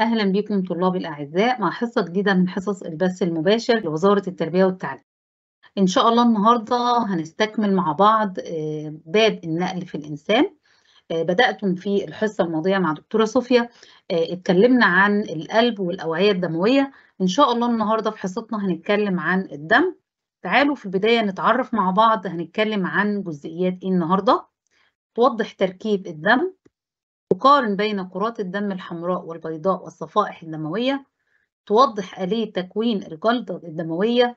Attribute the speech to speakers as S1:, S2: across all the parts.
S1: أهلا بكم طلابي الأعزاء مع حصة جديدة من حصص البث المباشر لوزارة التربية والتعليم. إن شاء الله النهاردة هنستكمل مع بعض آه، باب النقل في الإنسان. آه، بدأتم في الحصة الماضية مع دكتورة صوفيا آه، اتكلمنا عن القلب والأوعية الدموية. إن شاء الله النهاردة في حصتنا هنتكلم عن الدم. تعالوا في البداية نتعرف مع بعض هنتكلم عن جزئيات إيه النهاردة. توضح تركيب الدم وقارن بين كرات الدم الحمراء والبيضاء والصفائح الدموية توضح آلية تكوين الجلطة الدموية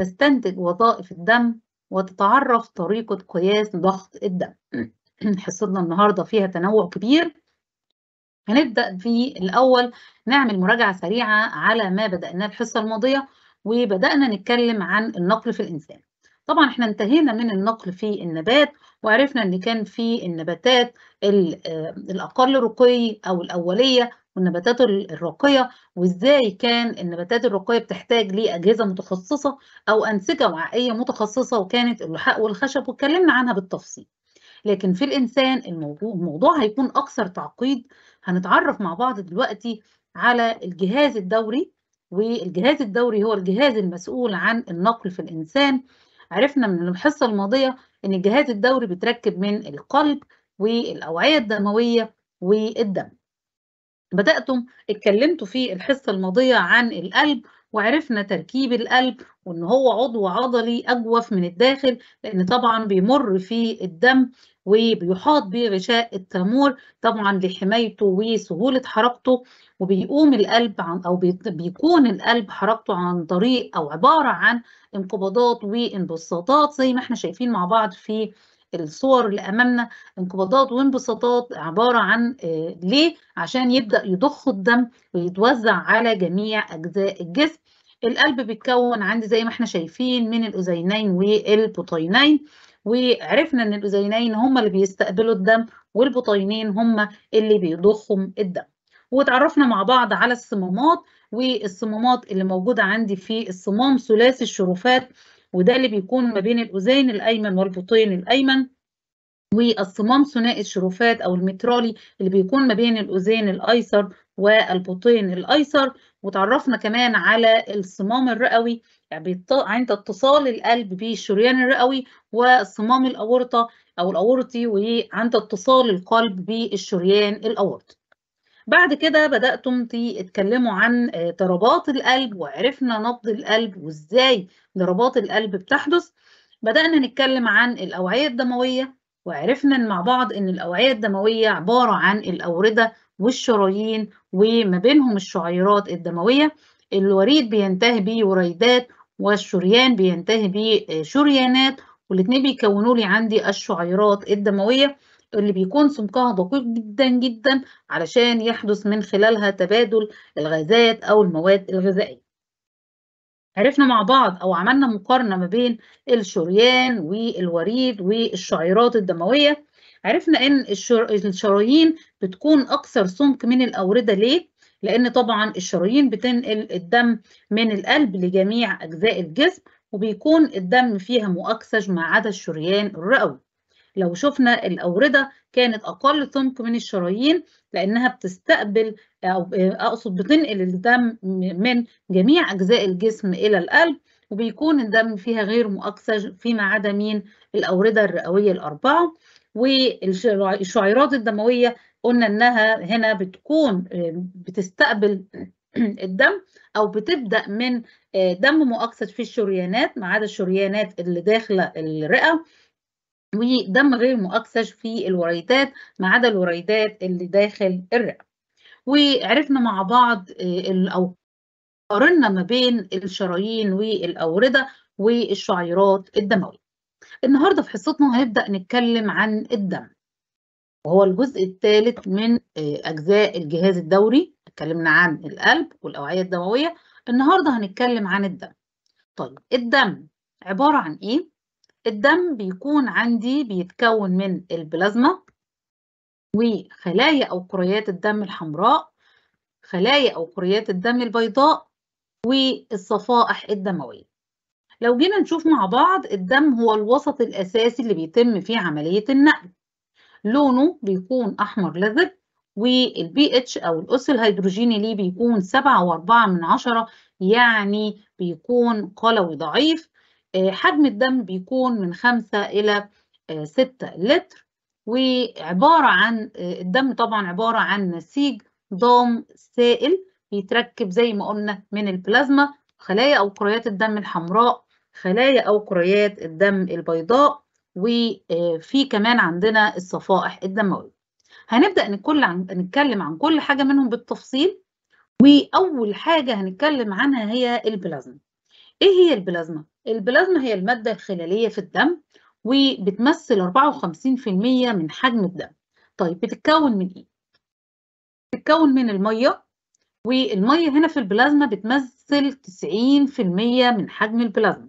S1: تستنتج وظائف الدم وتتعرف طريقة قياس ضغط الدم حصتنا النهاردة فيها تنوع كبير هنبدأ في الأول نعمل مراجعة سريعة على ما بدأناه الحصة الماضية وبدأنا نتكلم عن النقل في الإنسان طبعا احنا انتهينا من النقل في النبات وعرفنا ان كان في النباتات آه، الاقل رقي او الاوليه والنباتات الرقية وإزاي كان النباتات الرقية بتحتاج لأجهزة متخصصة أو أنسجة وعائية متخصصة وكانت اللحاء والخشب واتكلمنا عنها بالتفصيل لكن في الإنسان الموضوع, الموضوع هيكون أكثر تعقيد هنتعرف مع بعض دلوقتي على الجهاز الدوري والجهاز الدوري هو الجهاز المسؤول عن النقل في الإنسان عرفنا من الحصة الماضية ان الجهاز الدوري بيتركب من القلب والاوعيه الدمويه والدم بداتم اتكلمتوا في الحصه الماضيه عن القلب وعرفنا تركيب القلب وان هو عضو عضلي اجوف من الداخل لان طبعا بيمر في الدم وبيحاط بغشاء التامور طبعا لحمايته وسهوله حركته وبيقوم القلب عن او بيكون القلب حركته عن طريق او عباره عن انقباضات وانبساطات زي ما احنا شايفين مع بعض في الصور اللي امامنا انقباضات وانبساطات عباره عن آه، ليه عشان يبدا يضخ الدم ويتوزع على جميع اجزاء الجسم القلب بيتكون عندي زي ما احنا شايفين من الاذينين والبطينين وعرفنا ان الاذينين هم اللي بيستقبلوا الدم والبطينين هم اللي بيضخوا الدم وتعرفنا مع بعض على الصمامات والصمامات اللي موجوده عندي في الصمام ثلاثي الشرفات وده اللي بيكون ما بين الأذين الأيمن والبطين الأيمن والصمام ثنائي الشرفات أو المترالي اللي بيكون ما بين الأذين الأيسر والبطين الأيسر وتعرفنا كمان على الصمام الرئوي يعني عند اتصال القلب بالشريان الرئوي والصمام الأورطة أو الأورطي وعند اتصال القلب بالشريان الأورطي. بعد كده بدأتم تتكلموا عن آه، ضربات القلب وعرفنا نبض القلب وإزاي ضربات القلب بتحدث بدأنا نتكلم عن الأوعية الدموية وعرفنا مع بعض إن الأوعية الدموية عبارة عن الأوردة والشرايين وما بينهم الشعيرات الدموية الوريد بينتهي بيه وريدات والشريان بينتهي بيه آه، شريانات والاتنين بيكونوا لي عندي الشعيرات الدموية اللي بيكون سمكها دقيق جدا جدا علشان يحدث من خلالها تبادل الغازات أو المواد الغذائية عرفنا مع بعض أو عملنا مقارنة ما بين الشريان والوريد والشعيرات الدموية عرفنا إن الشرايين بتكون أكثر سمك من الأوردة ليه؟ لأن طبعا الشرايين بتنقل الدم من القلب لجميع أجزاء الجسم وبيكون الدم فيها مؤكسج ما عدا الشريان الرئوي لو شفنا الأوردة كانت أقل عمق من الشرايين لأنها بتستقبل أو أقصد بتنقل الدم من جميع أجزاء الجسم إلى القلب وبيكون الدم فيها غير مؤكسج فيما عدا مين الأوردة الرئوية الأربعة والشعيرات الدموية قلنا إنها هنا بتكون بتستقبل الدم او بتبدا من آه، دم مؤكسد في الشريانات ما عدا الشريانات اللي داخله الرئه ودم غير مؤكسج في الوريدات ما عدا الوريدات اللي داخل الرئة وعرفنا مع بعض آه، أو قارنا ما بين الشرايين والأوردة والشعيرات الدموية النهاردة في حصتنا هنبدأ نتكلم عن الدم وهو الجزء الثالث من آه، أجزاء الجهاز الدوري اتكلمنا عن القلب والأوعية الدموية النهاردة هنتكلم عن الدم طيب الدم عبارة عن إيه؟ الدم بيكون عندي بيتكون من البلازما وخلايا أو كريات الدم الحمراء خلايا أو كريات الدم البيضاء والصفائح الدموية لو جينا نشوف مع بعض الدم هو الوسط الأساسي اللي بيتم فيه عملية النقل لونه بيكون أحمر لزج والبي اتش أو الأس الهيدروجيني ليه بيكون سبعة وأربعة من عشرة يعني بيكون قلوي ضعيف آه، حجم الدم بيكون من خمسة إلى آه، ستة لتر وعبارة عن آه، الدم طبعا عبارة عن نسيج ضام سائل بيتركب زي ما قلنا من البلازما خلايا أو كريات الدم الحمراء خلايا أو كريات الدم البيضاء وفي كمان عندنا الصفائح الدموية هنبدأ نكل عن... نتكلم عن كل حاجة منهم بالتفصيل وأول حاجة هنتكلم عنها هي البلازما إيه هي البلازما؟ البلازما هي المادة الخلالية في الدم وبتمثل 54% من حجم الدم طيب بتتكون من ايه؟ بتتكون من المية والمية هنا في البلازما بتمثل 90% من حجم البلازما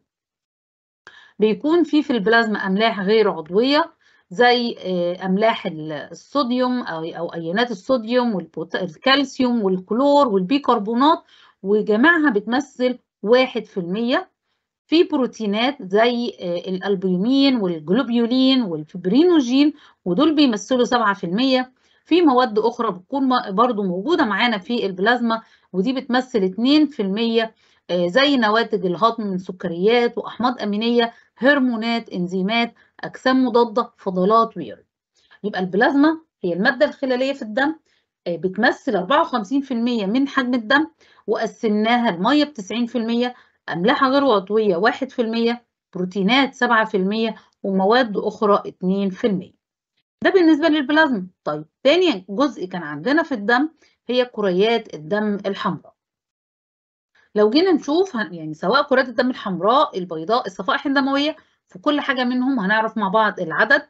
S1: بيكون في في البلازما أملاح غير عضوية زي آه، أملاح الصوديوم أو أيونات الصوديوم والكالسيوم والكلور والبيكربونات وجميعها بتمثل 1% في بروتينات زي آه، الالبومين والجلوبيولين والفبرينوجين ودول بيمثلوا 7% في مواد اخرى بتكون برضو موجوده معانا في البلازما ودي بتمثل 2% آه، زي نواتج الهضم من سكريات واحماض امينيه هرمونات انزيمات اجسام مضاده فضلات ويرد يبقى البلازما هي الماده الخلاليه في الدم آه، بتمثل 54% من حجم الدم وقسمناها الميه ب الميه أملاح غير عضوية واحد في المية بروتينات سبعة في المية ومواد أخرى اتنين في المية ده بالنسبة للبلازما طيب تاني جزء كان عندنا في الدم هي كريات الدم الحمراء لو جينا نشوف يعني سواء كريات الدم الحمراء البيضاء الصفائح الدموية في كل حاجة منهم هنعرف مع بعض العدد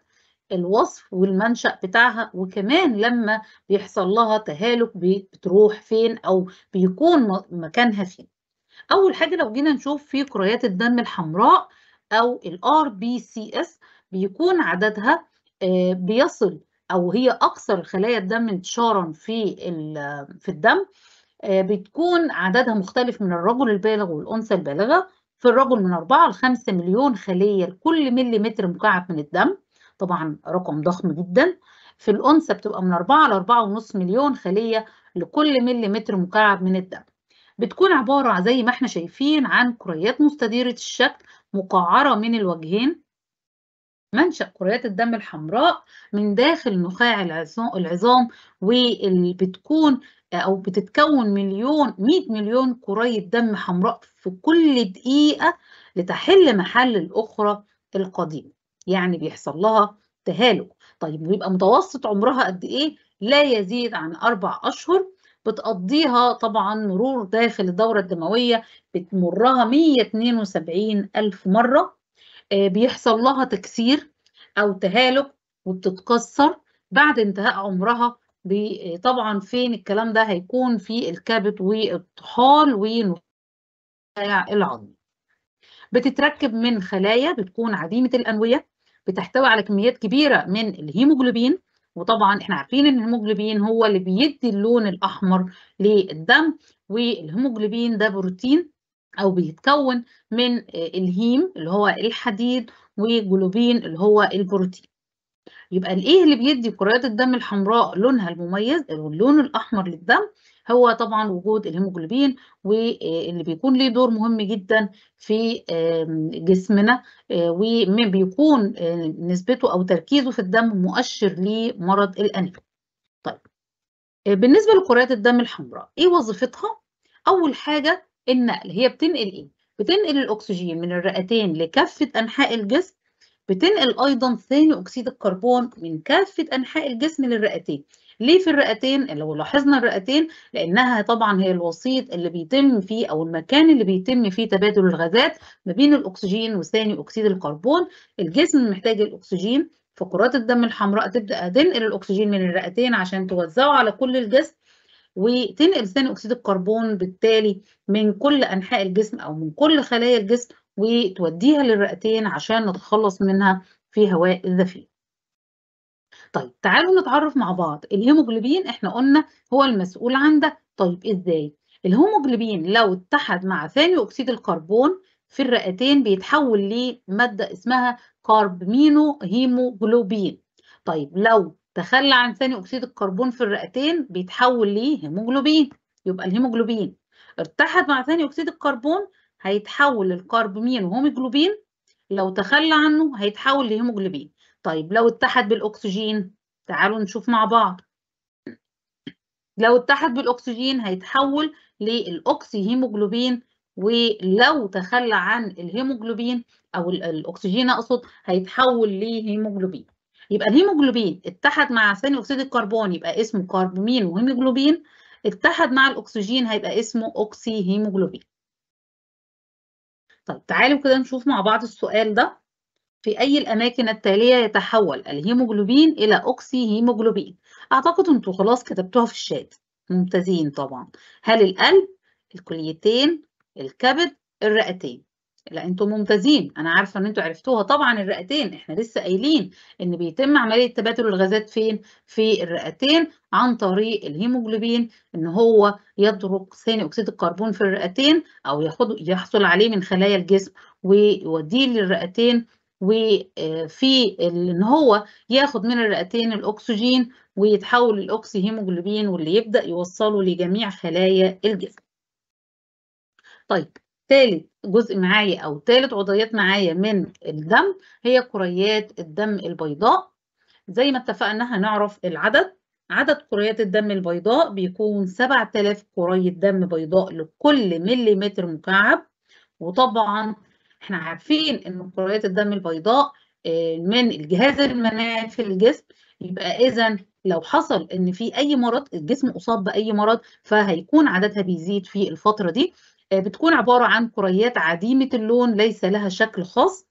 S1: الوصف والمنشأ بتاعها وكمان لما بيحصل لها تهالك بتروح فين أو بيكون مكانها فين أول حاجة لو جينا نشوف في كريات الدم الحمراء أو ال RBCS بيكون عددها آه، بيصل أو هي أكثر خلايا الدم انتشارا في في الدم آه، بتكون عددها مختلف من الرجل البالغ والأنثى البالغة في الرجل من 4 ل 5 مليون خلية لكل متر مكعب من الدم طبعا رقم ضخم جدا في الأنثى بتبقى من 4 ل 4.5 مليون خلية لكل متر مكعب من الدم بتكون عبارة زي ما احنا شايفين عن كريات مستديرة الشكل مقعرة من الوجهين منشأ كريات الدم الحمراء من داخل نخاع العظام وبتكون أو بتتكون مليون 100 مليون كرية دم حمراء في كل دقيقة لتحل محل الأخرى القديمة يعني بيحصل لها تهالك طيب ويبقى متوسط عمرها قد إيه؟ لا يزيد عن أربع أشهر بتقضيها طبعا مرور داخل الدورة الدموية بتمرها 172 ألف مرة آه، بيحصل لها تكسير أو تهالك وبتتكسر بعد انتهاء عمرها آه، طبعا فين الكلام ده هيكون في الكبد والطحال ونخاع العظم بتتركب من خلايا بتكون عديمة الأنوية بتحتوي على كميات كبيرة من الهيموجلوبين وطبعا احنا عارفين ان الهيموجلوبين هو اللي بيدي اللون الاحمر للدم والهيموجلوبين ده بروتين او بيتكون من آه، الهيم اللي هو الحديد وجلوبين اللي هو البروتين يبقى الايه اللي بيدي كريات الدم الحمراء لونها المميز اللون الاحمر للدم هو طبعا وجود الهيموجلوبين واللي آه، بيكون ليه دور مهم جدا في جسمنا آه، وبيكون آه، نسبته او تركيزه في الدم مؤشر لمرض الانيميا. طيب بالنسبه لكريات الدم الحمراء ايه وظيفتها؟ اول حاجه النقل هي بتنقل ايه؟ بتنقل الاكسجين من الرئتين لكافه انحاء الجسم بتنقل أيضا ثاني أكسيد الكربون من كافة أنحاء الجسم للرئتين ليه في الرئتين لو لاحظنا الرئتين لانها طبعا هي الوسيط اللي بيتم فيه او المكان اللي بيتم فيه تبادل الغازات ما بين الاكسجين وثاني اكسيد الكربون الجسم محتاج الاكسجين فقرات الدم الحمراء تبدا تنقل الاكسجين من الرئتين عشان توزعه على كل الجسم وتنقل ثاني اكسيد الكربون بالتالي من كل انحاء الجسم او من كل خلايا الجسم وتوديها للرئتين عشان نتخلص منها في هواء الدفيل طيب تعالوا نتعرف مع بعض الهيموجلوبين احنا قلنا هو المسؤول عن ده طيب ازاي الهيموجلوبين لو اتحد مع ثاني اكسيد الكربون في الرئتين بيتحول لماده اسمها كاربمينو هيموجلوبين طيب لو تخلى عن ثاني اكسيد الكربون في الرئتين بيتحول لهيموجلوبين يبقى الهيموجلوبين ارتحت مع ثاني اكسيد الكربون هيتحول الكربمين وهيموجلوبين لو تخلى عنه هيتحول لهيموجلوبين طيب لو اتحد بالاكسجين تعالوا نشوف مع بعض لو اتحد بالاكسجين هيتحول للاكسي هيموجلوبين ولو تخلى عن الهيموجلوبين او الاكسجين اقصد هيتحول لهيموجلوبين يبقى الهيموجلوبين اتحد مع ثاني اكسيد الكربون يبقى اسمه كربمين وهيموجلوبين اتحد مع الاكسجين هيبقى اسمه اوكسي هيموجلوبين طيب تعالوا كده نشوف مع بعض السؤال ده في أي الأماكن التالية يتحول الهيموجلوبين إلى أوكسي هيموجلوبين أعتقد أنتوا خلاص كتبتوها في الشات ممتازين طبعا هل القلب الكليتين الكبد الرئتين لا انتم ممتازين انا عارفه ان انتم عرفتوها طبعا الرئتين احنا لسه قايلين ان بيتم عمليه تبادل الغازات فين في الرئتين عن طريق الهيموجلوبين ان هو يضرب ثاني اكسيد الكربون في الرئتين او ياخد يحصل عليه من خلايا الجسم ويوديه للرئتين وفي آه، ان هو ياخد من الرئتين الاكسجين ويتحول الاكسي هيموجلوبين واللي يبدا يوصله لجميع خلايا الجسم طيب ثالث جزء معايا او ثالث عضيات معايا من الدم هي كريات الدم البيضاء زي ما اتفقنا هنعرف العدد عدد كريات الدم البيضاء بيكون 7000 كرية دم بيضاء لكل مليمتر مكعب وطبعا احنا عارفين ان كريات الدم البيضاء آه، من الجهاز المناعي في الجسم يبقى اذا لو حصل ان في اي مرض الجسم اصاب باي مرض فهيكون عددها بيزيد في الفتره دي آه، بتكون عبارة عن كريات عديمة اللون ليس لها شكل خاص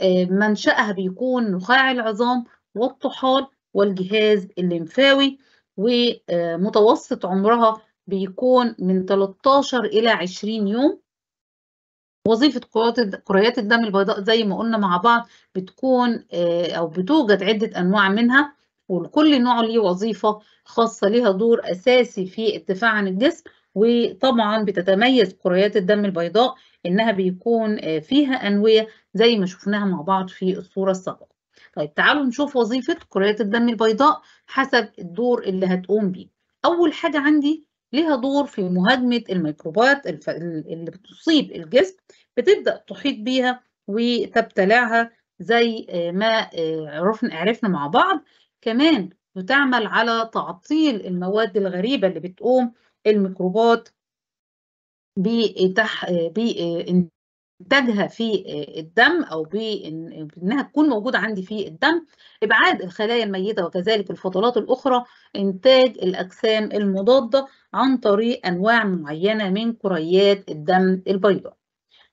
S1: آه، منشأها بيكون نخاع العظام والطحال والجهاز الليمفاوي ومتوسط عمرها بيكون من 13 إلى 20 يوم وظيفة كريات الدم البيضاء زي ما قلنا مع بعض بتكون آه، أو بتوجد عدة أنواع منها وكل نوع ليه وظيفة خاصة ليها دور أساسي في الدفاع عن الجسم وطبعا بتتميز كريات الدم البيضاء انها بيكون آه، فيها انويه زي ما شفناها مع بعض في الصوره السابقه طيب تعالوا نشوف وظيفه كريات الدم البيضاء حسب الدور اللي هتقوم بيه اول حاجه عندي ليها دور في مهاجمه الميكروبات اللي بتصيب الجسم بتبدا تحيط بيها وتبتلعها زي آه، ما آه، عرفنا عرفنا مع بعض كمان بتعمل على تعطيل المواد الغريبه اللي بتقوم الميكروبات بإنتاجها في الدم أو بإنها تكون موجودة عندي في الدم إبعاد الخلايا الميتة وكذلك الفضلات الأخرى إنتاج الأجسام المضادة عن طريق أنواع معينة من كريات الدم البيضاء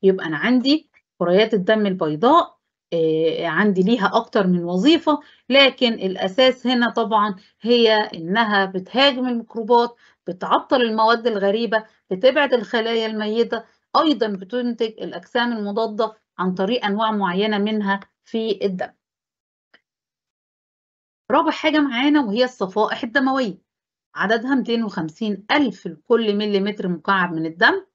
S1: يبقى أنا عندي كريات الدم البيضاء آه، عندي ليها أكتر من وظيفة لكن الأساس هنا طبعا هي إنها بتهاجم الميكروبات بتعطل المواد الغريبة بتبعد الخلايا الميتة أيضا بتنتج الأجسام المضادة عن طريق أنواع معينة منها في الدم رابع حاجة معانا وهي الصفائح الدموية عددها 250 ألف لكل مليمتر مكعب من الدم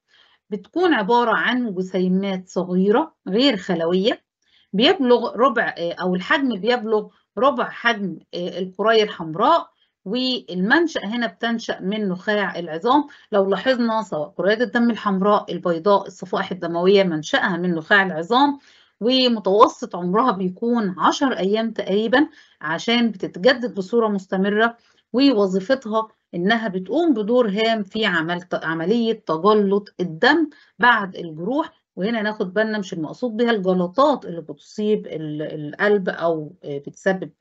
S1: بتكون عبارة عن جسيمات صغيرة غير خلوية بيبلغ ربع آه، أو الحجم بيبلغ ربع حجم آه، الكرية الحمراء والمنشأ هنا بتنشأ من نخاع العظام لو لاحظنا سواء كريات الدم الحمراء البيضاء الصفائح الدموية منشأها من نخاع العظام ومتوسط عمرها بيكون 10 أيام تقريبا عشان بتتجدد بصورة مستمرة ووظيفتها إنها بتقوم بدور هام في عمل عملية تجلط الدم بعد الجروح وهنا ناخد بالنا مش المقصود بها الجلطات اللي بتصيب القلب او آه، بتسبب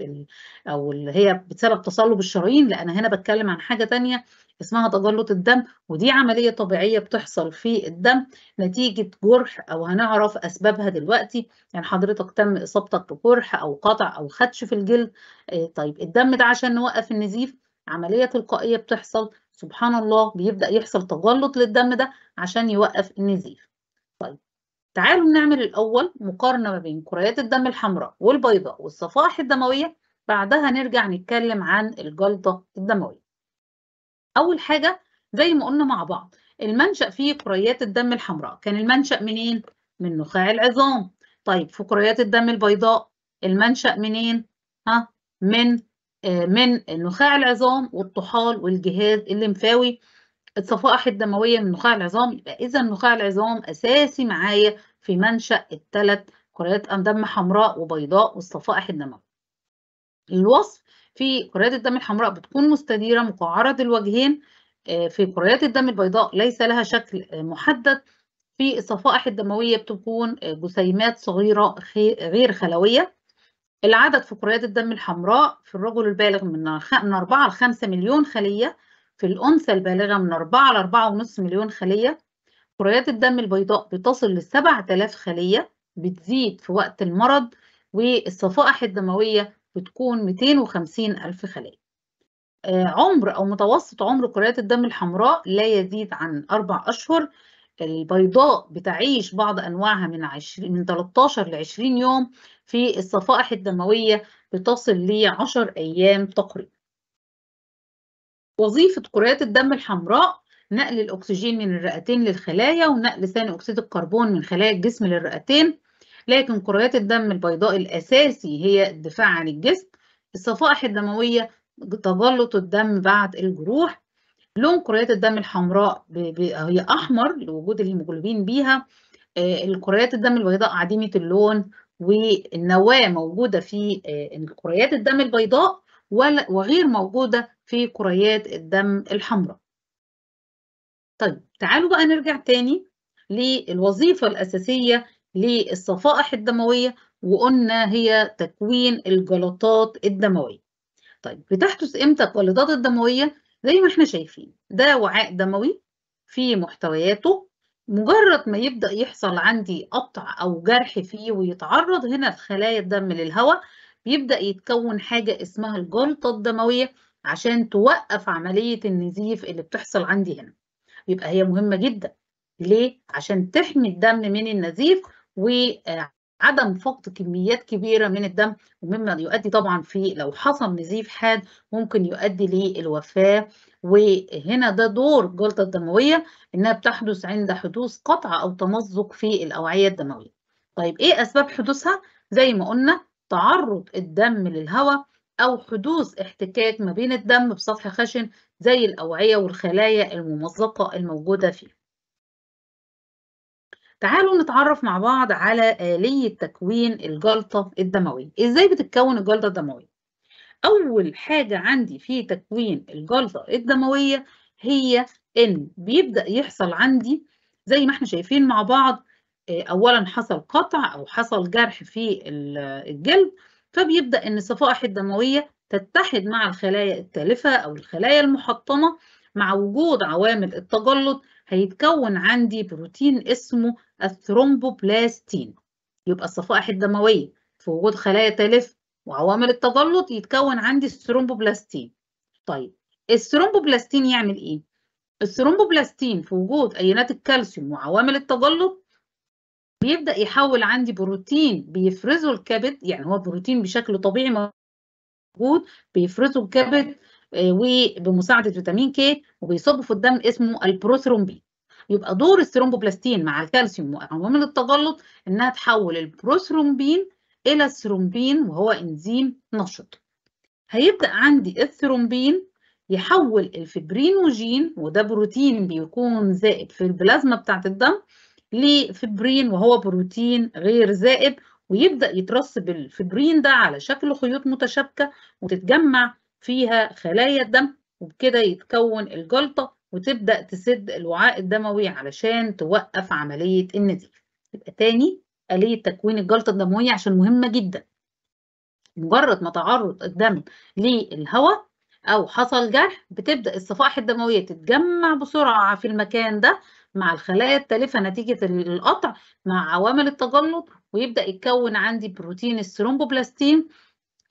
S1: او اللي هي بتسبب تصلب الشرايين لان هنا بتكلم عن حاجه تانية اسمها تجلط الدم ودي عمليه طبيعيه بتحصل في الدم نتيجه جرح او هنعرف اسبابها دلوقتي يعني حضرتك تم اصابتك بجرح او قطع او خدش في الجلد آه، طيب الدم ده عشان نوقف النزيف عمليه تلقائيه بتحصل سبحان الله بيبدا يحصل تجلط للدم ده عشان يوقف النزيف تعالوا نعمل الأول مقارنة ما بين كريات الدم الحمراء والبيضاء والصفائح الدموية بعدها نرجع نتكلم عن الجلطة الدموية أول حاجة زي ما قلنا مع بعض المنشأ فيه كريات الدم الحمراء كان المنشأ منين؟ من نخاع العظام طيب في كريات الدم البيضاء المنشأ منين؟ ها؟ من آه، من نخاع العظام والطحال والجهاز الليمفاوي الصفائح الدموية من نخاع العظام يبقى إذا نخاع العظام أساسي معايا في منشأ التلات كريات الدم حمراء وبيضاء والصفائح الدموية. الوصف في كريات الدم الحمراء بتكون مستديرة مقعرة الوجهين آه، في كريات الدم البيضاء ليس لها شكل آه، محدد في الصفائح الدموية بتكون آه، جسيمات صغيرة غير خلوية العدد في كريات الدم الحمراء في الرجل البالغ من 4 ل 5 مليون خلية في الأنثى البالغة من 4 ل 4.5 مليون خلية كريات الدم البيضاء بتصل ل 7000 خلية بتزيد في وقت المرض والصفائح الدموية بتكون 250 ألف خلية آه، عمر أو متوسط عمر كريات الدم الحمراء لا يزيد عن أربع أشهر البيضاء بتعيش بعض أنواعها من, 20 من 13 ل 20 يوم في الصفائح الدموية بتصل ل 10 أيام تقريبا وظيفة كريات الدم الحمراء نقل الأكسجين من الرئتين للخلايا ونقل ثاني أكسيد الكربون من خلايا الجسم للرئتين لكن كريات الدم البيضاء الأساسي هي الدفاع عن الجسم الصفائح الدموية تجلط الدم بعد الجروح لون كريات الدم الحمراء هي أحمر لوجود الهيموجلوبين بيها آه، الكريات الدم البيضاء عديمة اللون والنواة موجودة في آه، كريات الدم البيضاء وغير موجودة في كريات الدم الحمراء طيب تعالوا بقى نرجع تاني للوظيفة الأساسية للصفائح الدموية وقلنا هي تكوين الجلطات الدموية طيب بتحدث امتى الجلطات الدموية زي ما احنا شايفين ده وعاء دموي في محتوياته مجرد ما يبدأ يحصل عندي قطع أو جرح فيه ويتعرض هنا الخلايا الدم للهواء بيبدأ يتكون حاجة اسمها الجلطة الدموية عشان توقف عملية النزيف اللي بتحصل عندي هنا يبقى هي مهمة جدا ليه؟ عشان تحمي الدم من النزيف وعدم فقد كميات كبيرة من الدم ومما يؤدي طبعا في لو حصل نزيف حاد ممكن يؤدي للوفاة وهنا ده دور الجلطة الدموية إنها بتحدث عند حدوث قطع أو تمزق في الأوعية الدموية. طيب إيه أسباب حدوثها؟ زي ما قلنا تعرض الدم للهواء أو حدوث احتكاك ما بين الدم بسطح خشن زي الأوعية والخلايا الممزقة الموجودة فيه. تعالوا نتعرف مع بعض على آلية تكوين الجلطة الدموية، إزاي بتتكون الجلطة الدموية؟ أول حاجة عندي في تكوين الجلطة الدموية هي إن بيبدأ يحصل عندي زي ما احنا شايفين مع بعض آه، اولا حصل قطع او حصل جرح في الجلد فبيبدا ان الصفائح الدمويه تتحد مع الخلايا التالفه او الخلايا المحطمه مع وجود عوامل التجلط هيتكون عندي بروتين اسمه الثرومبوبلاستين يبقى الصفائح الدمويه في وجود خلايا تالفه وعوامل التجلط يتكون عندي الثرومبوبلاستين طيب الثرومبوبلاستين يعمل ايه الثرومبوبلاستين في وجود ايونات الكالسيوم وعوامل التجلط بيبدأ يحول عندي بروتين بيفرزه الكبد يعني هو بروتين بشكل طبيعي موجود بيفرزه الكبد آه، وبمساعدة فيتامين كي وبيصبه في الدم اسمه البروثرومبين يبقى دور الثرومبوبلاستين مع الكالسيوم وعوامل التغلط انها تحول البروثرومبين الى الثرومبين وهو انزيم نشط هيبدأ عندي الثرومبين يحول الفبرينوجين وده بروتين بيكون زائد في البلازما بتاعة الدم لفبرين وهو بروتين غير زائد ويبدأ يترسب الفبرين ده على شكل خيوط متشابكة وتتجمع فيها خلايا الدم وبكده يتكون الجلطة وتبدأ تسد الوعاء الدموي علشان توقف عملية النزيف يبقى تاني آلية تكوين الجلطة الدموية عشان مهمة جدا مجرد ما تعرض الدم للهواء أو حصل جرح بتبدأ الصفائح الدموية تتجمع بسرعة في المكان ده مع الخلايا التالفة نتيجة القطع مع عوامل التجلط ويبدأ يتكون عندي بروتين الثرومبوبلاستين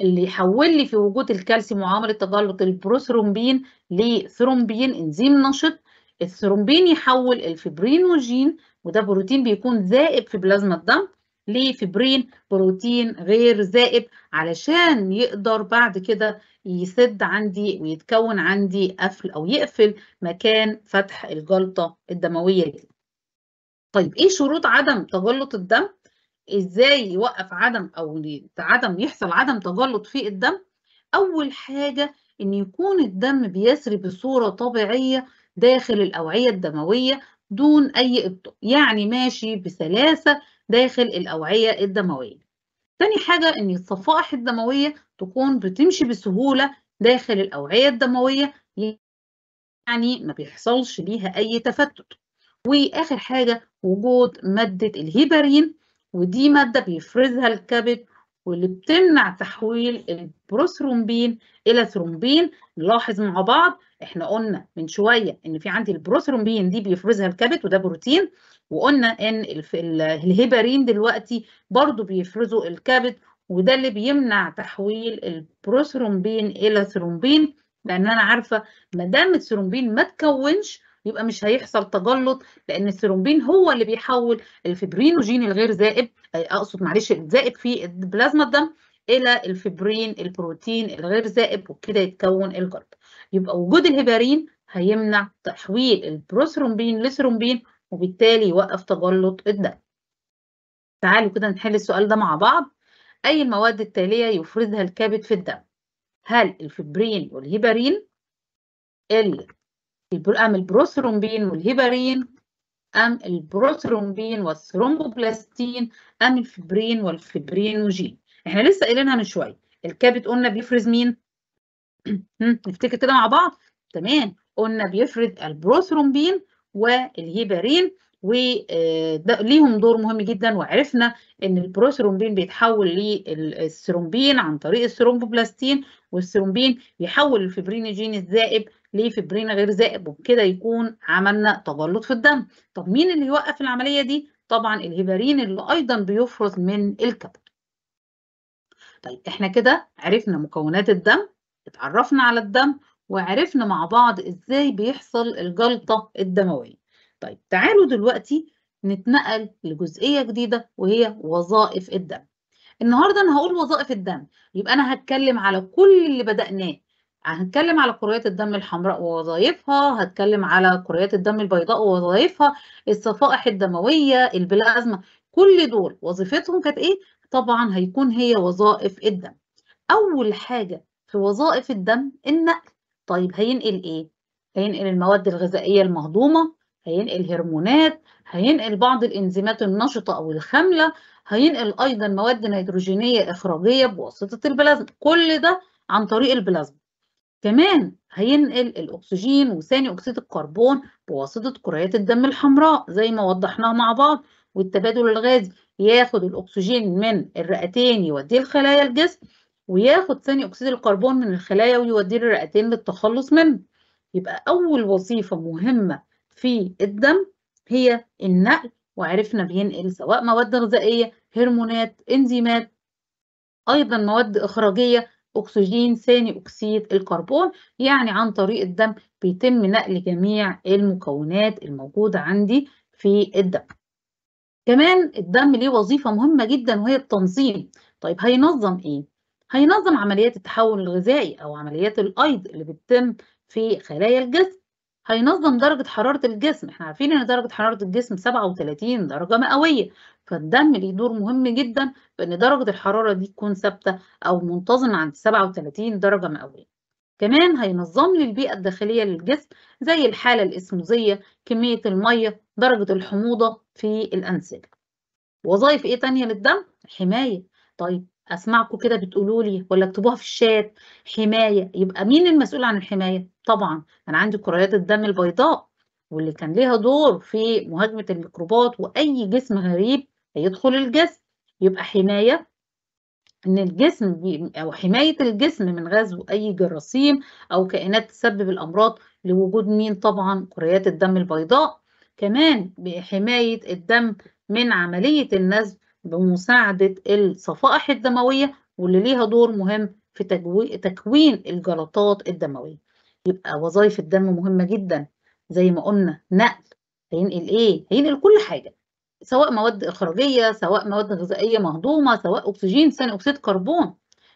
S1: اللي يحول لي في وجود الكالسيوم وعوامل التجلط البروثرومبين لثرومبين انزيم نشط الثرومبين يحول الفبرينوجين وده بروتين بيكون ذائب في بلازما الدم لفبرين بروتين غير زائد علشان يقدر بعد كده يسد عندي ويتكون عندي قفل أو يقفل مكان فتح الجلطة الدموية دي. طيب إيه شروط عدم تجلط الدم؟ إزاي يوقف عدم أو عدم يحصل عدم تجلط في الدم؟ أول حاجة إن يكون الدم بيسري بصورة طبيعية داخل الأوعية الدموية دون أي إبطاء، يعني ماشي بسلاسة داخل الأوعية الدموية تاني حاجة إن الصفائح الدموية تكون بتمشي بسهولة داخل الأوعية الدموية يعني ما بيحصلش ليها أي تفتت وآخر حاجة وجود مادة الهيبرين ودي مادة بيفرزها الكبد واللي بتمنع تحويل البروثرومبين الى ثرومبين نلاحظ مع بعض احنا قلنا من شويه ان في عندي البروثرومبين دي بيفرزها الكبد وده بروتين وقلنا ان الهيبارين دلوقتي برضو بيفرزوا الكبد وده اللي بيمنع تحويل البروثرومبين الى ثرومبين لان انا عارفه ما دام الثرومبين ما تكونش يبقى مش هيحصل تجلط لان الثرومبين هو اللي بيحول الفبرينوجين الغير زائب اقصد معلش الذائب في بلازما الدم الى الفبرين البروتين الغير زائب وبكده يتكون الجلط يبقى وجود الهبارين هيمنع تحويل البروثرومبين لثرومبين وبالتالي يوقف تجلط الدم تعالوا كده نحل السؤال ده مع بعض أي المواد التالية يفرزها الكبد في الدم؟ هل الفبرين والهيبارين ام البروثرومبين والهيبارين ام البروثرومبين والثرومبوبلاستين ام الفبرين والفبرينوجين احنا لسه قايلينها من شويه الكبد قلنا بيفرز مين نفتكر كده مع بعض تمام قلنا بيفرز البروثرومبين والهيبارين وليهم آه، دور مهم جدا وعرفنا ان البروثرومبين بيتحول للثرومبين عن طريق الثرومبوبلاستين والثرومبين بيحول الفبرينوجين الذائب ليه فبرين غير ذائب وبكده يكون عملنا تجلط في الدم طب مين اللي يوقف العملية دي طبعا الهيبارين اللي أيضا بيفرز من الكبد طيب احنا كده عرفنا مكونات الدم اتعرفنا على الدم وعرفنا مع بعض ازاي بيحصل الجلطة الدموية طيب تعالوا دلوقتي نتنقل لجزئية جديدة وهي وظائف الدم النهاردة أنا هقول وظائف الدم يبقى أنا هتكلم على كل اللي بدأناه هنتكلم على كريات الدم الحمراء ووظائفها هتكلم على كريات الدم البيضاء ووظائفها الصفائح الدموية البلازما كل دول وظيفتهم كانت ايه طبعا هيكون هي وظائف الدم اول حاجة في وظائف الدم النقل طيب هينقل ايه هينقل المواد الغذائية المهضومة هينقل هرمونات هينقل بعض الانزيمات النشطة او الخاملة هينقل ايضا مواد نيتروجينية اخراجية بواسطة البلازما كل ده عن طريق البلازما كمان هينقل الأكسجين وثاني أكسيد الكربون بواسطة كريات الدم الحمراء زي ما وضحناها مع بعض والتبادل الغازي ياخد الأكسجين من الرئتين يوديه لخلايا الجسم وياخد ثاني أكسيد الكربون من الخلايا ويوديه للرئتين للتخلص منه يبقى أول وظيفة مهمة في الدم هي النقل وعرفنا بينقل سواء مواد غذائية هرمونات انزيمات أيضا مواد إخراجية أكسجين ثاني أكسيد الكربون يعني عن طريق الدم بيتم نقل جميع المكونات الموجودة عندي في الدم كمان الدم ليه وظيفة مهمة جدا وهي التنظيم طيب هينظم إيه؟ هينظم عمليات التحول الغذائي أو عمليات الأيض اللي بتتم في خلايا الجسم هينظم درجة حرارة الجسم احنا عارفين ان درجة حرارة الجسم 37 درجة مئوية فالدم ليه دور مهم جدا بان درجة الحرارة دي تكون ثابتة او منتظمة عند 37 درجة مئوية كمان هينظم لي البيئة الداخلية للجسم زي الحالة الإسموزية كمية المية درجة الحموضة في الأنسجة وظائف ايه تانية للدم؟ حماية طيب اسمعكم كده بتقولوا لي ولا اكتبوها في الشات حمايه يبقى مين المسؤول عن الحمايه طبعا انا عندي كريات الدم البيضاء واللي كان ليها دور في مهاجمه الميكروبات واي جسم غريب هيدخل الجسم يبقى حمايه ان الجسم او حمايه الجسم من غزو اي جراثيم او كائنات تسبب الامراض لوجود مين طبعا كريات الدم البيضاء كمان بحمايه الدم من عمليه النزف بمساعدة الصفائح الدموية واللي ليها دور مهم في تكوين الجلطات الدموية يبقى وظائف الدم مهمة جدا زي ما قلنا نقل هينقل ايه؟ هينقل كل حاجة سواء مواد إخراجية سواء مواد غذائية مهضومة سواء أكسجين ثاني أكسيد كربون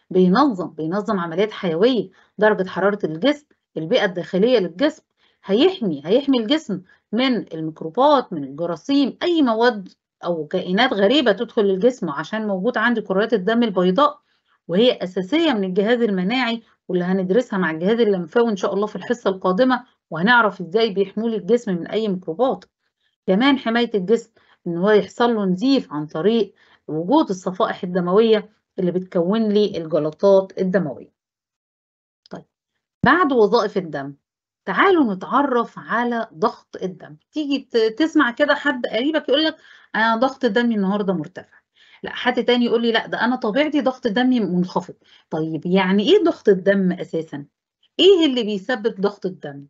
S1: بينظم بينظم عمليات حيوية درجة حرارة الجسم البيئة الداخلية للجسم هيحمي هيحمي الجسم من الميكروبات من الجراثيم أي مواد أو كائنات غريبة تدخل الجسم عشان موجود عندي كريات الدم البيضاء وهي أساسية من الجهاز المناعي واللي هندرسها مع الجهاز اللمفاوي إن شاء الله في الحصة القادمة وهنعرف إزاي بيحمول الجسم من أي ميكروبات كمان حماية الجسم إن هو يحصل له نزيف عن طريق وجود الصفائح الدموية اللي بتكون لي الجلطات الدموية طيب بعد وظائف الدم تعالوا نتعرف على ضغط الدم تيجي تسمع كده حد قريبك يقول لك انا ضغط دمي النهارده مرتفع لا حد تاني يقول لي لا ده انا طبيعتي ضغط دمي منخفض طيب يعني ايه ضغط الدم اساسا ايه اللي بيسبب ضغط الدم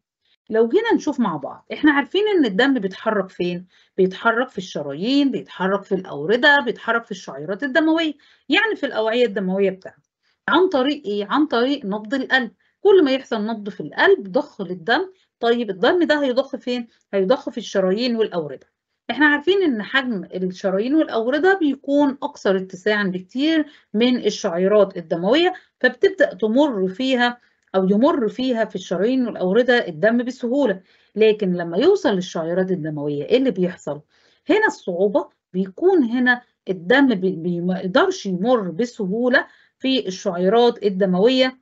S1: لو جينا نشوف مع بعض احنا عارفين ان الدم بيتحرك فين بيتحرك في الشرايين بيتحرك في الاورده بيتحرك في الشعيرات الدمويه يعني في الاوعيه الدمويه بتاعته عن طريق ايه عن طريق نبض القلب كل ما يحصل نبض في القلب ضخ للدم طيب الدم ده هيضخ فين هيضخ في الشرايين والاورده احنا عارفين ان حجم الشرايين والأوردة بيكون أكثر اتساعا بكتير من الشعيرات الدموية فبتبدأ تمر فيها أو يمر فيها في الشرايين والأوردة الدم بسهولة لكن لما يوصل للشعيرات الدموية إيه اللي بيحصل؟ هنا الصعوبة بيكون هنا الدم بيقدرش يمر بسهولة في الشعيرات الدموية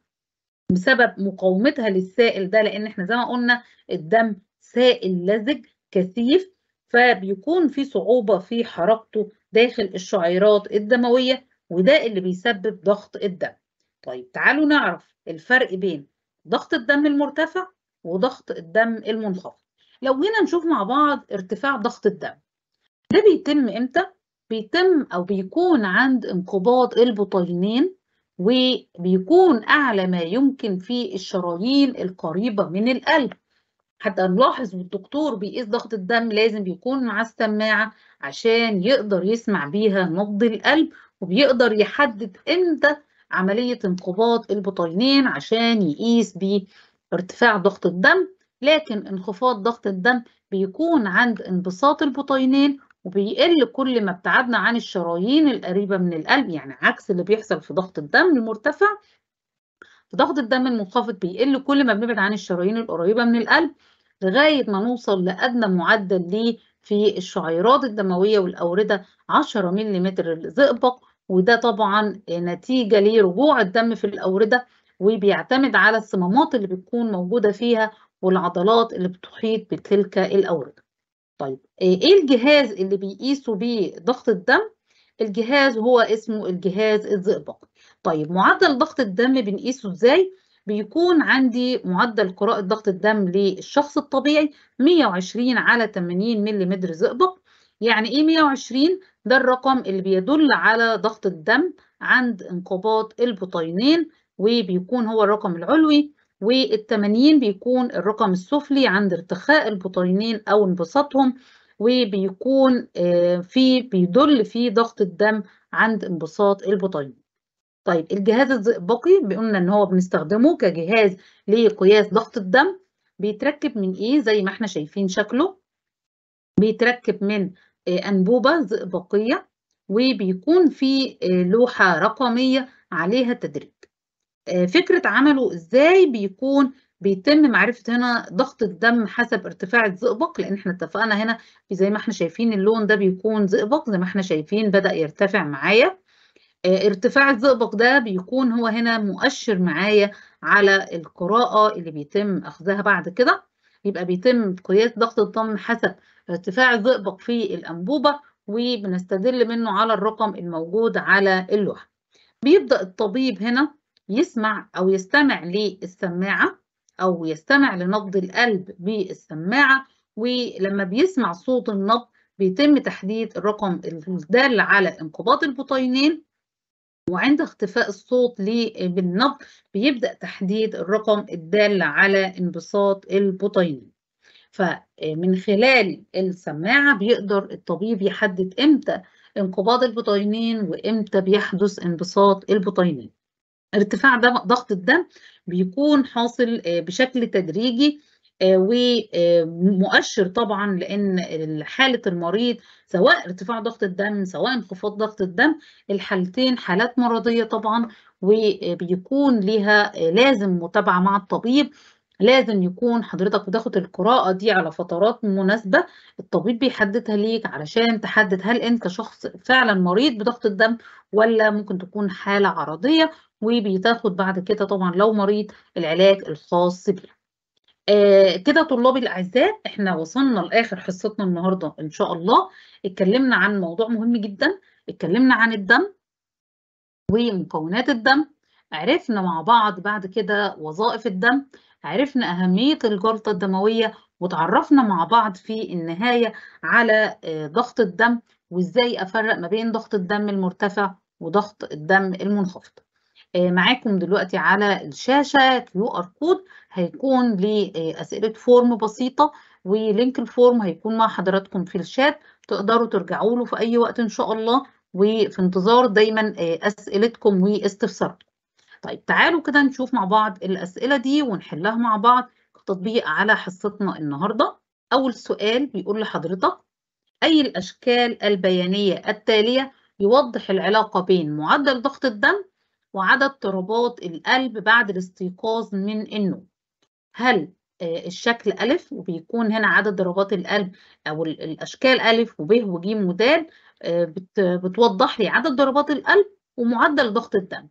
S1: بسبب مقاومتها للسائل ده لأن احنا زي ما قلنا الدم سائل لزج كثيف فبيكون في صعوبة في حركته داخل الشعيرات الدموية وده اللي بيسبب ضغط الدم طيب تعالوا نعرف الفرق بين ضغط الدم المرتفع وضغط الدم المنخفض لو جينا نشوف مع بعض ارتفاع ضغط الدم ده بيتم امتى بيتم او بيكون عند انقباض البطينين وبيكون اعلى ما يمكن في الشرايين القريبه من القلب حتى نلاحظ والدكتور بيقيس ضغط الدم لازم بيكون مع السماعة عشان يقدر يسمع بيها نبض القلب وبيقدر يحدد امتى عملية انقباض البطينين عشان يقيس بيه ارتفاع ضغط الدم لكن انخفاض ضغط الدم بيكون عند انبساط البطينين وبيقل كل ما ابتعدنا عن الشرايين القريبة من القلب يعني عكس اللي بيحصل في ضغط الدم المرتفع فضغط الدم المنخفض بيقل كل ما بنبعد عن الشرايين القريبة من القلب لغاية ما نوصل لأدنى معدل ليه في الشعيرات الدموية والأوردة 10 ملم زئبق وده طبعا نتيجة لرجوع الدم في الأوردة وبيعتمد على الصمامات اللي بتكون موجودة فيها والعضلات اللي بتحيط بتلك الأوردة. طيب آه، إيه الجهاز اللي بيقيسوا بيه ضغط الدم؟ الجهاز هو اسمه الجهاز الزئبق. طيب معدل ضغط الدم بنقيسه ازاي؟ بيكون عندي معدل قراءة ضغط الدم للشخص الطبيعي 120 على 80 ملم زئبق يعني ايه 120 ده الرقم اللي بيدل على ضغط الدم عند انقباض البطينين وبيكون هو الرقم العلوي وال80 بيكون الرقم السفلي عند ارتخاء البطينين او انبساطهم وبيكون آه، في بيدل في ضغط الدم عند انبساط البطينين طيب الجهاز الزئبقي بيقولنا ان هو بنستخدمه كجهاز لقياس ضغط الدم بيتركب من ايه زي ما احنا شايفين شكله بيتركب من آه، انبوبه زئبقيه وبيكون في آه، لوحه رقميه عليها تدريج آه، فكره عمله ازاي بيكون بيتم معرفه هنا ضغط الدم حسب ارتفاع الزئبق لان احنا اتفقنا هنا زي ما احنا شايفين اللون ده بيكون زئبق زي ما احنا شايفين بدا يرتفع معايا آه، ارتفاع الزئبق ده بيكون هو هنا مؤشر معايا على القراءة اللي بيتم أخذها بعد كده يبقى بيتم قياس ضغط الدم حسب ارتفاع الزئبق في الأنبوبة وبنستدل منه على الرقم الموجود على اللوحة بيبدأ الطبيب هنا يسمع أو يستمع للسماعة أو يستمع لنبض القلب بالسماعة ولما بيسمع صوت النبض بيتم تحديد الرقم الدال على انقباض البطينين وعند اختفاء الصوت بالنبض بيبدأ تحديد الرقم الدال على انبساط البطينين فمن آه، خلال السماعة بيقدر الطبيب يحدد إمتى انقباض البطينين وإمتى بيحدث انبساط البطينين ارتفاع ضغط الدم بيكون حاصل آه، بشكل تدريجي آه، ومؤشر آه، طبعا لان حاله المريض سواء ارتفاع ضغط الدم سواء انخفاض ضغط الدم الحالتين حالات مرضيه طبعا وبيكون آه، ليها لازم متابعه مع الطبيب لازم يكون حضرتك بتاخد القراءة دي على فترات مناسبة الطبيب بيحددها ليك علشان تحدد هل انت شخص فعلا مريض بضغط الدم ولا ممكن تكون حالة عرضية وبيتاخد بعد كده طبعا لو مريض العلاج الخاص بيه آه، كده طلابي الاعزاء احنا وصلنا لاخر حصتنا النهارده ان شاء الله اتكلمنا عن موضوع مهم جدا اتكلمنا عن الدم ومكونات الدم عرفنا مع بعض بعد كده وظائف الدم عرفنا اهميه الجلطه الدمويه وتعرفنا مع بعض في النهايه على آه، ضغط الدم وازاي افرق ما بين ضغط الدم المرتفع وضغط الدم المنخفض آه، معاكم دلوقتي على الشاشة كيو ار كود هيكون لأسئلة آه، فورم بسيطة ولينك الفورم هيكون مع حضراتكم في الشات تقدروا ترجعوا له في أي وقت إن شاء الله وفي انتظار دايما آه، أسئلتكم واستفساراتكم. طيب تعالوا كده نشوف مع بعض الأسئلة دي ونحلها مع بعض تطبيق على حصتنا النهاردة. أول سؤال بيقول لحضرتك أي الأشكال البيانية التالية يوضح العلاقة بين معدل ضغط الدم وعدد اضطرابات القلب بعد الاستيقاظ من النوم هل آه، الشكل ألف وبيكون هنا عدد ضربات القلب أو الأشكال ألف وب وج ودال آه، بتوضح لي عدد ضربات القلب ومعدل ضغط الدم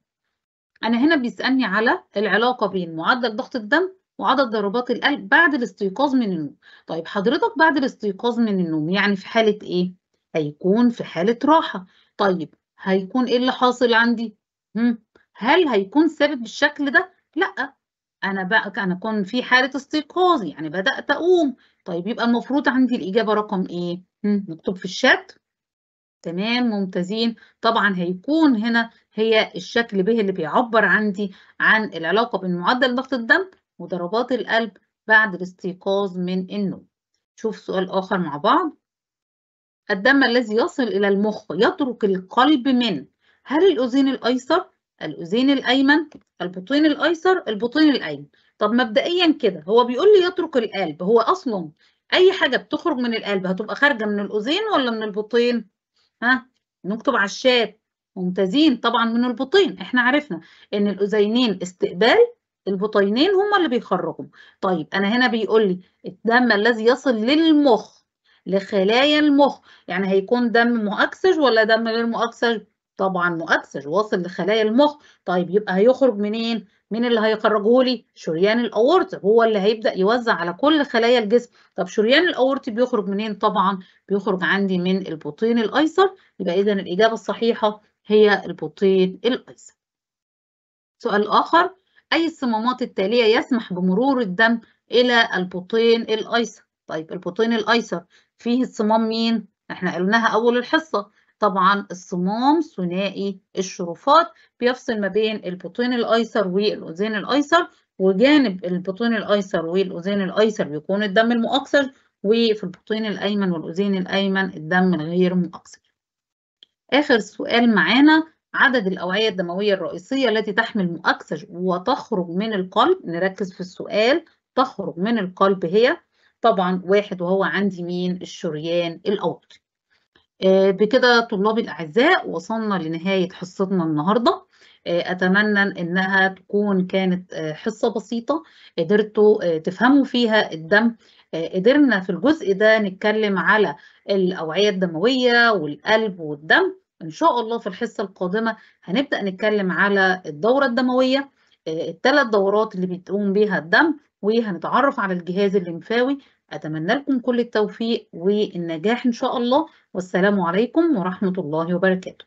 S1: أنا هنا بيسألني على العلاقة بين معدل ضغط الدم وعدد ضربات القلب بعد الاستيقاظ من النوم طيب حضرتك بعد الاستيقاظ من النوم يعني في حالة إيه؟ هيكون في حالة راحة طيب هيكون إيه اللي حاصل عندي؟ هل هيكون ثابت بالشكل ده؟ لا انا بقى انا كان في حاله استيقاظ يعني بدات اقوم طيب يبقى المفروض عندي الاجابه رقم ايه؟ مكتوب في الشات تمام ممتازين طبعا هيكون هنا هي الشكل به اللي بيعبر عندي عن العلاقه بين معدل ضغط الدم وضربات القلب بعد الاستيقاظ من النوم. شوف سؤال اخر مع بعض. الدم الذي يصل الى المخ يترك القلب من هل الاذين الايسر الأذين الأيمن البطين الأيسر البطين الأيمن طب مبدئيا كده هو بيقول لي يترك القلب هو أصلا أي حاجة بتخرج من القلب هتبقى خارجة من الأذين ولا من البطين؟ ها نكتب على الشات ممتازين طبعا من البطين احنا عرفنا ان الأذينين استقبال البطينين هما اللي بيخرجوا طيب أنا هنا بيقول لي الدم الذي يصل للمخ لخلايا المخ يعني هيكون دم مؤكسج ولا دم غير مؤكسج؟ طبعا مؤثر واصل لخلايا المخ طيب يبقى هيخرج منين مين اللي هيخرجه لي شريان الاورطه هو اللي هيبدا يوزع على كل خلايا الجسم طب شريان الاورطي بيخرج منين طبعا بيخرج عندي من البطين الايسر يبقى اذا الاجابه الصحيحه هي البطين الايسر سؤال اخر اي الصمامات التاليه يسمح بمرور الدم الى البطين الايسر طيب البطين الايسر فيه الصمام مين احنا قلناها اول الحصه طبعا الصمام ثنائي الشرفات بيفصل ما بين البطين الايسر والاذين الايسر وجانب البطين الايسر والاذين الايسر بيكون الدم المؤكسر وفي البطين الايمن والاذين الايمن الدم الغير مؤكسر اخر سؤال معانا عدد الأوعية الدموية الرئيسية التي تحمل مؤكسج وتخرج من القلب نركز في السؤال تخرج من القلب هي طبعا واحد وهو عندي مين الشريان الأوطي آه، بكده طلابي الأعزاء وصلنا لنهاية حصتنا النهاردة آه، أتمنى إنها تكون كانت آه، حصة بسيطة قدرتوا تفهموا فيها الدم قدرنا في الجزء ده نتكلم على الأوعية الدموية والقلب والدم إن شاء الله في الحصة القادمة هنبدأ نتكلم على الدورة الدموية الثلاث دورات اللي بتقوم بيها الدم وهنتعرف على الجهاز الليمفاوي أتمنى لكم كل التوفيق والنجاح إن شاء الله والسلام عليكم ورحمة الله وبركاته